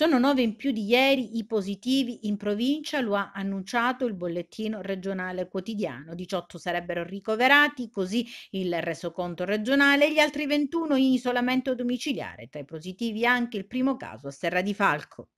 Sono nove in più di ieri i positivi in provincia, lo ha annunciato il bollettino regionale quotidiano. 18 sarebbero ricoverati, così il resoconto regionale, gli altri 21 in isolamento domiciliare. Tra i positivi anche il primo caso a Serra di Falco.